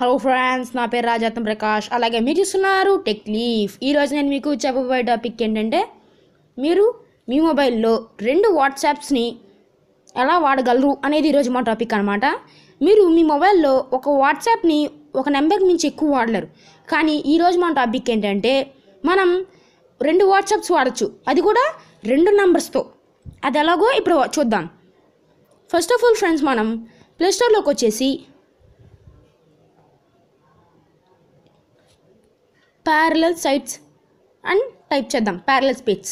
hello friends నా పేరు రాజాత్మ ప్రకాష్ అలాగే మీరు చూస్తున్నారు టెక్ లీఫ్ ఈరోజు నేను మీకు చెప్పబోయే టాపిక్ ఏంటంటే మీరు మీ మొబైల్లో రెండు వాట్సాప్స్ని ఎలా వాడగలరు అనేది ఈరోజు మా టాపిక్ అనమాట మీరు మీ మొబైల్లో ఒక వాట్సాప్ని ఒక నెంబర్ నుంచి ఎక్కువ వాడలేరు కానీ ఈరోజు మా టాపిక్ ఏంటంటే మనం రెండు వాట్సాప్స్ వాడచ్చు అది కూడా రెండు నెంబర్స్తో అది ఎలాగో ఇప్పుడు చూద్దాం ఫస్ట్ ఆఫ్ ఆల్ ఫ్రెండ్స్ మనం స్టోర్లోకి వచ్చేసి ప్యారలల్ సైట్స్ అని టైప్ చేద్దాం ప్యారలల్ స్పేస్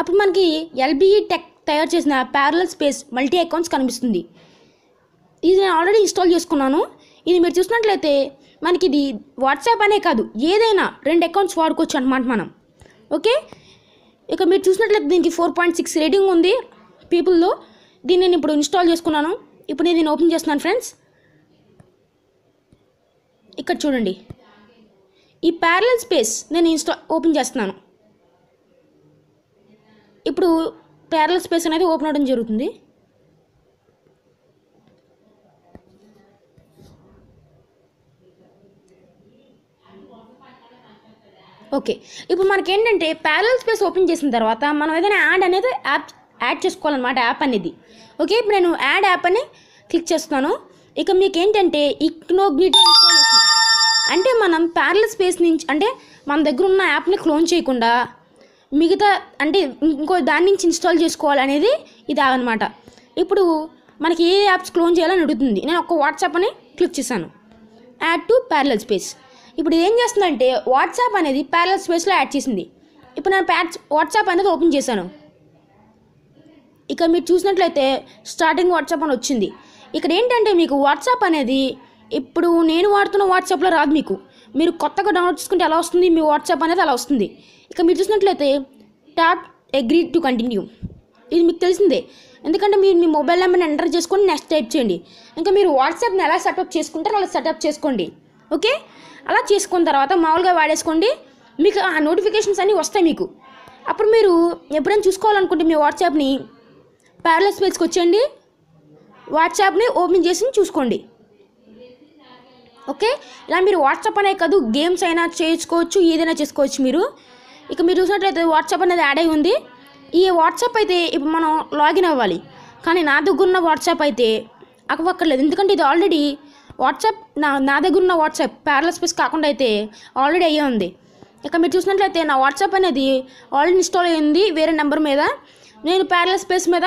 అప్పుడు మనకి ఎల్బిఈ టెక్ e తయారు చేసిన ప్యారలల్ స్పేస్ మల్టీ అకౌంట్స్ కనిపిస్తుంది ఇది నేను ఆల్రెడీ ఇన్స్టాల్ చేసుకున్నాను ఇది మీరు చూసినట్లయితే మనకి ఇది వాట్సాప్ అనే కాదు ఏదైనా రెండు అకౌంట్స్ వాడుకోవచ్చు అనమాట మనం ఓకే ఇక మీరు చూసినట్లయితే దీనికి ఫోర్ పాయింట్ సిక్స్ రేటింగ్ ఉంది పీపుల్లో దీన్ని నేను ఇప్పుడు ఇన్స్టాల్ చేసుకున్నాను ఇప్పుడు నేను దీన్ని ఓపెన్ చేస్తున్నాను ఫ్రెండ్స్ ఇక్కడ చూడండి ఈ ప్యారలల్ స్పేస్ నేను ఇన్స్టా ఓపెన్ చేస్తున్నాను ఇప్పుడు ప్యారలల్ స్పేస్ అనేది ఓపెన్ అవ్వడం జరుగుతుంది ఓకే ఇప్పుడు మనకి ఏంటంటే ప్యారల్ స్పేస్ ఓపెన్ చేసిన తర్వాత మనం ఏదైనా యాడ్ అనేది యాప్ యాడ్ చేసుకోవాలన్నమాట యాప్ అనేది ఓకే ఇప్పుడు నేను యాడ్ యాప్ అని క్లిక్ చేస్తున్నాను ఇక మీకు ఏంటంటే ఇగ్నోగ్నిటో ఇన్స్టాలేషన్ అంటే మనం ప్యారల స్పేస్ నుంచి అంటే మన దగ్గర ఉన్న యాప్ని క్లోన్ చేయకుండా మిగతా అంటే ఇంకో దాని నుంచి ఇన్స్టాల్ చేసుకోవాలనేది ఇది అనమాట ఇప్పుడు మనకి ఏ యాప్స్ క్లోన్ చేయాలని అడుగుతుంది నేను ఒక వాట్సాప్ అని క్లిక్ చేశాను యాడ్ టు ప్యారల స్పేస్ ఇప్పుడు ఏం చేస్తుందంటే వాట్సాప్ అనేది ప్యారల స్పేస్లో యాడ్ చేసింది ఇప్పుడు నేను ప్యాట్స్ వాట్సాప్ అనేది ఓపెన్ చేశాను ఇక మీరు చూసినట్లయితే స్టార్టింగ్ వాట్సాప్ అని వచ్చింది ఇక్కడ ఏంటంటే మీకు వాట్సాప్ అనేది ఇప్పుడు నేను వాడుతున్న వాట్సాప్లో రాదు మీకు మీరు కొత్తగా డౌన్లోడ్ చేసుకుంటే ఎలా వస్తుంది మీ వాట్సాప్ అనేది అలా వస్తుంది ఇక మీరు చూసినట్లయితే ట్యాప్ అగ్రీ టు కంటిన్యూ ఇది మీకు తెలిసిందే ఎందుకంటే మీరు మీ మొబైల్ నెంబర్ని ఎంటర్ చేసుకొని నెక్స్ట్ టైప్ చేయండి ఇంకా మీరు వాట్సాప్ని ఎలా సెటప్ చేసుకుంటారో అలా సెటప్ చేసుకోండి ఓకే అలా చేసుకున్న తర్వాత మామూలుగా వాడేసుకోండి మీకు ఆ నోటిఫికేషన్స్ అన్నీ వస్తాయి మీకు అప్పుడు మీరు ఎప్పుడైనా చూసుకోవాలనుకుంటే మీ వాట్సాప్ని ప్యారలెస్ పేజ్కి వచ్చేయండి వాట్సాప్ని ఓపెన్ చేసి చూసుకోండి ఓకే ఇలా మీరు వాట్సాప్ అనే కాదు గేమ్స్ అయినా చేసుకోవచ్చు ఏదైనా చేసుకోవచ్చు మీరు ఇక మీరు చూసినట్లయితే వాట్సాప్ అనేది యాడ్ అయి ఉంది ఈ వాట్సాప్ అయితే ఇప్పుడు మనం లాగిన్ అవ్వాలి కానీ నా దగ్గర ఉన్న వాట్సాప్ అయితే అక్కర్లేదు ఎందుకంటే ఇది ఆల్రెడీ వాట్సాప్ నా నా దగ్గర ఉన్న వాట్సాప్ ప్యారల స్పేస్ కాకుండా అయితే ఆల్రెడీ అయ్యే ఉంది ఇక మీరు చూసినట్లయితే నా వాట్సాప్ అనేది ఆల్రెడీ ఇన్స్టాల్ అయ్యింది వేరే నెంబర్ మీద నేను ప్యారల స్పేస్ మీద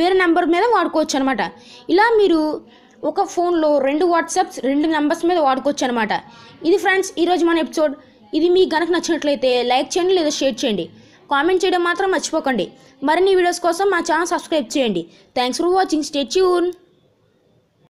వేరే నెంబర్ మీద వాడుకోవచ్చు అనమాట ఇలా మీరు ఒక ఫోన్లో రెండు వాట్సాప్స్ రెండు నెంబర్స్ మీద వాడుకోవచ్చు అనమాట ఇది ఫ్రెండ్స్ ఈరోజు మన ఎపిసోడ్ ఇది మీకు కనుక నచ్చినట్లయితే లైక్ చేయండి లేదా షేర్ చేయండి కామెంట్ చేయడం మాత్రం మర్చిపోకండి మరిన్ని వీడియోస్ కోసం మా ఛానల్ సబ్స్క్రైబ్ చేయండి థ్యాంక్స్ ఫర్ వాచింగ్ స్టేట్యూన్